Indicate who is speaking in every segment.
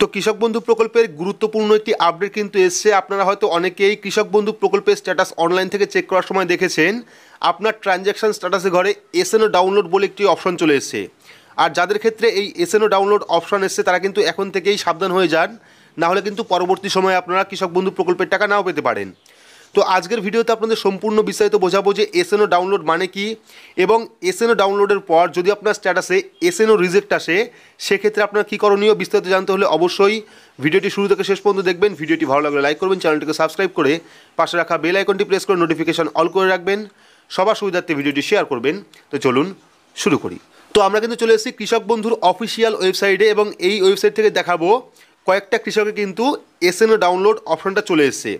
Speaker 1: তো কৃষক বন্ধু প্রকল্পের গুরুত্বপূর্ণ একটি আপডেট কিন্তু এসছে আপনারা হয়তো অনেকেই কৃষক বন্ধু প্রকল্পের স্ট্যাটাস অনলাইন থেকে চেক করার সময় দেখেছেন আপনার ট্রানজ্যাকশান স্ট্যাটাসে ঘরে এসএনও ডাউনলোড বলে একটি অপশন চলে এসছে আর যাদের ক্ষেত্রে এই এসএনও ডাউনলোড অপশন এসছে তারা কিন্তু এখন থেকেই সাবধান হয়ে যান না হলে কিন্তু পরবর্তী সময়ে আপনারা কৃষক বন্ধু প্রকল্পের টাকা নাও পেতে পারেন তো আজকের ভিডিওতে আপনাদের সম্পূর্ণ বিস্তারিত বোঝাবো যে এসএনও ডাউনলোড মানে কি এবং এসএনও ডাউনলোডের পর যদি আপনার স্ট্যাটাসে এসএনও রিজেক্ট আসে সেক্ষেত্রে আপনার কী করণীয় বিস্তারিত জানতে হলে অবশ্যই ভিডিওটি শুরু থেকে শেষ পর্যন্ত দেখবেন ভিডিওটি ভালো লাগলে লাইক করবেন চ্যানেলটিকে সাবস্ক্রাইব করে পাশে রাখা বেল আইকনটি প্রেস করে নোটিফিকেশান অল করে রাখবেন সবার সুবিধার্থে ভিডিওটি শেয়ার করবেন তো চলুন শুরু করি তো আমরা কিন্তু চলে এসেছি কৃষক বন্ধুর অফিসিয়াল ওয়েবসাইটে এবং এই ওয়েবসাইট থেকে দেখাবো কয়েকটা কৃষকের কিন্তু এসএনও ডাউনলোড অপশনটা চলে এসছে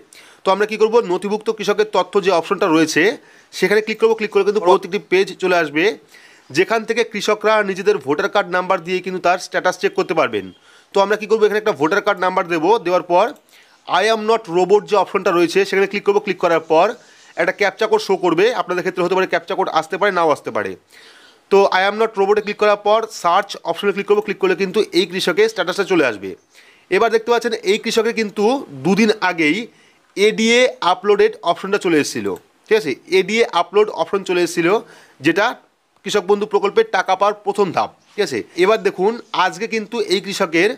Speaker 1: তো আমরা কি করব নথিভুক্ত কৃষকের তথ্য যে অপশনটা রয়েছে সেখানে ক্লিক করব ক্লিক করে কিন্তু প্রত্যেকটি পেজ চলে আসবে যেখান থেকে কৃষকরা নিজেদের ভোটার কার্ড নাম্বার দিয়ে কিন্তু তার স্ট্যাটাস চেক করতে পারবেন তো আমরা কি করব এখানে একটা ভোটার কার্ড নাম্বার দেবো দেওয়ার পর আই অ্যাম নট রোবট যে অপশনটা রয়েছে সেখানে ক্লিক করব ক্লিক করার পর একটা ক্যাপচা কোড শো করবে আপনাদের ক্ষেত্রে হতে পারে ক্যাপচা কোড আসতে পারে নাও আসতে পারে তো আই অ্যাম নট রোবটে ক্লিক করার পর সার্চ অপশনে ক্লিক করবো ক্লিক করলে কিন্তু এই কৃষকের স্ট্যাটাসটা চলে আসবে এবার দেখতে পাচ্ছেন এই কৃষকের কিন্তু দুদিন আগেই এডিএ আপলোডেড অপশনটা চলে এসেছিলো ঠিক আছে এডিএ আপলোড অপশন চলে এসেছিলো যেটা কৃষক বন্ধু প্রকল্পের টাকা পাওয়ার প্রথম ধাপ ঠিক আছে এবার দেখুন আজকে কিন্তু এই কৃষকের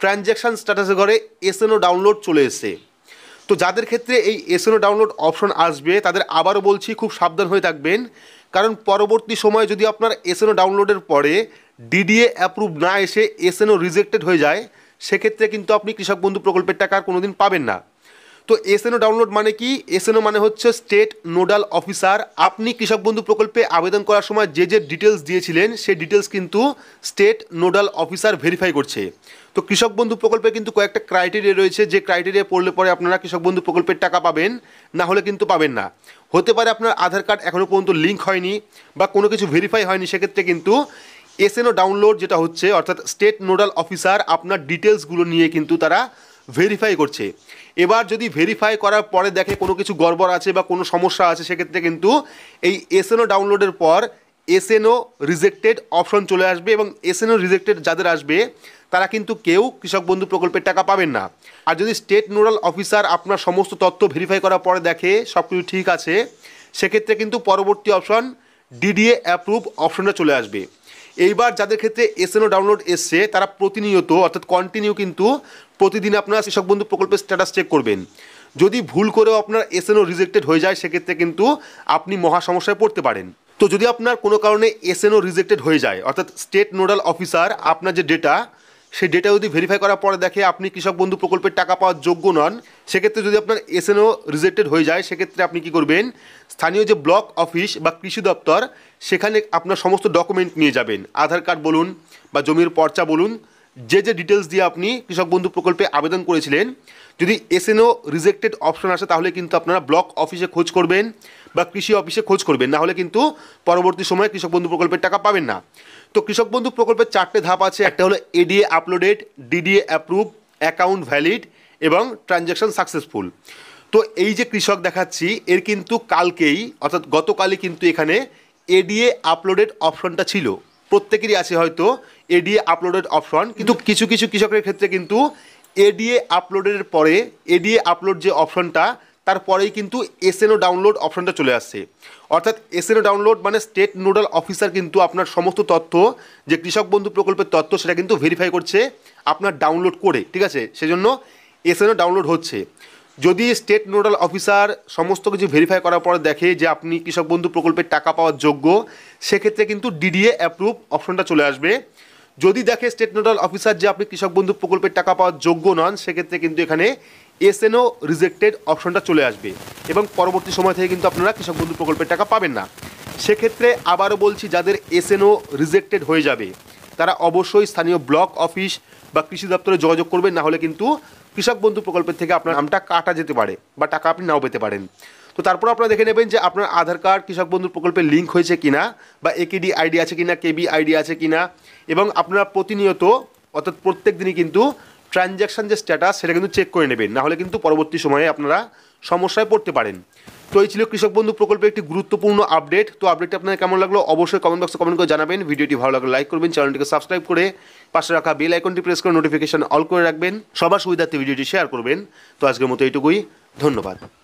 Speaker 1: ট্রানজ্যাকশান স্ট্যাটাসে ঘরে এসএনও ডাউনলোড চলে এসছে তো যাদের ক্ষেত্রে এই এসএনও ডাউনলোড অপশন আসবে তাদের আবারও বলছি খুব সাবধান হয়ে থাকবেন কারণ পরবর্তী সময়ে যদি আপনার এসএনও ডাউনলোডের পরে ডিডিএ অ্যাপ্রুভ না এসে এসএনও রিজেক্টেড হয়ে যায় সেক্ষেত্রে কিন্তু আপনি কৃষক বন্ধু প্রকল্পের টাকা আর কোনোদিন পাবেন না তো এসএনও ডাউনলোড মানে কি এসএনও মানে হচ্ছে স্টেট নোডাল অফিসার আপনি কৃষক বন্ধু প্রকল্পে আবেদন করার সময় যে যে ডিটেলস দিয়েছিলেন সেই ডিটেলস কিন্তু স্টেট নোডাল অফিসার ভেরিফাই করছে তো কৃষক বন্ধু প্রকল্পে কিন্তু কয়েকটা ক্রাইটেরিয়া রয়েছে যে ক্রাইটেরিয়া পড়লে পরে আপনারা কৃষক বন্ধু প্রকল্পের টাকা পাবেন না হলে কিন্তু পাবেন না হতে পারে আপনার আধার কার্ড এখনও পর্যন্ত লিঙ্ক হয়নি বা কোনো কিছু ভেরিফাই হয়নি সেক্ষেত্রে কিন্তু এসএনও ডাউনলোড যেটা হচ্ছে অর্থাৎ স্টেট নোডাল অফিসার আপনার ডিটেলসগুলো নিয়ে কিন্তু তারা ভেরিফাই করছে এবার যদি ভেরিফাই করার পরে দেখে কোনো কিছু গড়বড় আছে বা কোনো সমস্যা আছে সেক্ষেত্রে কিন্তু এই এসএনও ডাউনলোডের পর এসএনও রিজেক্টেড অপশন চলে আসবে এবং এসএনও রিজেক্টেড যাদের আসবে তারা কিন্তু কেউ কৃষক বন্ধু প্রকল্পের টাকা পাবেন না আর যদি স্টেট নোডাল অফিসার আপনার সমস্ত তথ্য ভেরিফাই করার পরে দেখে সব কিছু ঠিক আছে সেক্ষেত্রে কিন্তু পরবর্তী অপশন ডিডিএ অ্যাপ্রুভ অপশনটা চলে আসবে এইবার যাদের ক্ষেত্রে এসএনও ডাউনলোড এসছে তারা প্রতিনিয়ত অর্থাৎ কন্টিনিউ কিন্তু প্রতিদিন আপনারা কৃষক বন্ধু প্রকল্পের স্ট্যাটাস চেক করবেন যদি ভুল করেও আপনার এসএনও রিজেক্টেড হয়ে যায় সেক্ষেত্রে কিন্তু আপনি মহা সমস্যায় পড়তে পারেন তো যদি আপনার কোনো কারণে এসএনও রিজেক্টেড হয়ে যায় অর্থাৎ স্টেট নোডাল অফিসার আপনার যে ডেটা সেই ডেটা যদি ভেরিফাই করার পরে দেখে আপনি কৃষক বন্ধু প্রকল্পের টাকা পাওয়ার যোগ্য নন সেক্ষেত্রে যদি আপনার এসএনও রিজেক্টেড হয়ে যায় সেক্ষেত্রে আপনি কি করবেন স্থানীয় যে ব্লক অফিস বা কৃষি দপ্তর সেখানে আপনার সমস্ত ডকুমেন্ট নিয়ে যাবেন আধার কার্ড বলুন বা জমির পর্চা বলুন যে যে ডিটেলস দিয়ে আপনি কৃষক বন্ধু প্রকল্পে আবেদন করেছিলেন যদি এসএনও রিজেক্টেড অপশন আসে তাহলে কিন্তু আপনারা ব্লক অফিসে খোঁজ করবেন বা কৃষি অফিসে খোঁজ করবেন না হলে কিন্তু পরবর্তী সময়ে কৃষক বন্ধু প্রকল্পের টাকা পাবেন না তো কৃষক বন্ধু প্রকল্পের চারটে ধাপ আছে একটা হলো ADA uploaded DDA approve account valid এবং ট্রানজ্যাকশন সাকসেসফুল তো এই যে কৃষক দেখাচ্ছি এর কিন্তু কালকেই অর্থাৎ গতকালই কিন্তু এখানে এডিএ আপলোডেড অপশনটা ছিল প্রত্যেকেরই আছে হয়তো এডিএ আপলোডেড অপশন কিন্তু কিছু কিছু কৃষকের ক্ষেত্রে কিন্তু এডিএ আপলোডের পরে এডিএ আপলোড যে অপশনটা তারপরেই কিন্তু এসএনও ডাউনলোড অপশনটা চলে আসছে অর্থাৎ এসএনও ডাউনলোড মানে স্টেট নোডাল অফিসার কিন্তু আপনার সমস্ত তথ্য যে কৃষক বন্ধু প্রকল্পের তথ্য সেটা কিন্তু ভেরিফাই করছে আপনার ডাউনলোড করে ঠিক আছে সেজন্য এসএনও ডাউনলোড হচ্ছে যদি স্টেট নোডাল অফিসার সমস্ত কিছু ভেরিফাই করার পর দেখে যে আপনি কৃষক বন্ধু প্রকল্পের টাকা পাওয়ার যোগ্য সেক্ষেত্রে কিন্তু ডিডিএ অ্যাপ্রুভ অপশনটা চলে আসবে যদি দেখে স্টেট নোডাল অফিসার যে আপনি কৃষক বন্ধু প্রকল্পের টাকা পাওয়ার যোগ্য নন সেক্ষেত্রে কিন্তু এখানে এসএনও রিজেক্টেড অপশনটা চলে আসবে এবং পরবর্তী সময় থেকে কিন্তু আপনারা কৃষক বন্ধু প্রকল্পের টাকা পাবেন না সেক্ষেত্রে আবারও বলছি যাদের এসএনও রিজেক্টেড হয়ে যাবে তারা অবশ্যই স্থানীয় ব্লক অফিস বা কৃষি দপ্তরে যোগাযোগ করবেন না হলে কিন্তু কৃষক বন্ধু প্রকল্পের থেকে আপনার নামটা কাটা যেতে পারে বা টাকা আপনি নাও পেতে পারেন তো তারপর আপনারা দেখে নেবেন যে আপনার আধার কার্ড কৃষক বন্ধু প্রকল্পে লিঙ্ক হয়েছে কিনা বা একেডি আইডি আছে কিনা কেবি আইডি আছে কিনা এবং আপনারা প্রতিনিয়ত অর্থাৎ প্রত্যেক দিনই কিন্তু ট্রানজ্যাকশান যে স্ট্যাটাস সেটা কিন্তু চেক করে নেবেন নাহলে কিন্তু পরবর্তী সময়ে আপনারা সমস্যায় পড়তে পারেন তো এই ছিল কৃষক বন্ধু প্রকল্পের একটি গুরুত্বপূর্ণ আপডেট তো আপডেটটি আপনার কেমন লাগলো অবশ্যই কমেন্ট বক্সে কমেন্ট করে জানাবেন ভিডিওটি ভালো লাগলে লাইক করবেন চ্যানেলটিকে সাবস্ক্রাইব করে পাশে রাখা বেল আইকনটি প্রেস করে নোটিফিকেশন অল করে রাখবেন সবার সুবিধার্থে ভিডিওটি শেয়ার করবেন তো আজকের মতো এইটুকুই ধন্যবাদ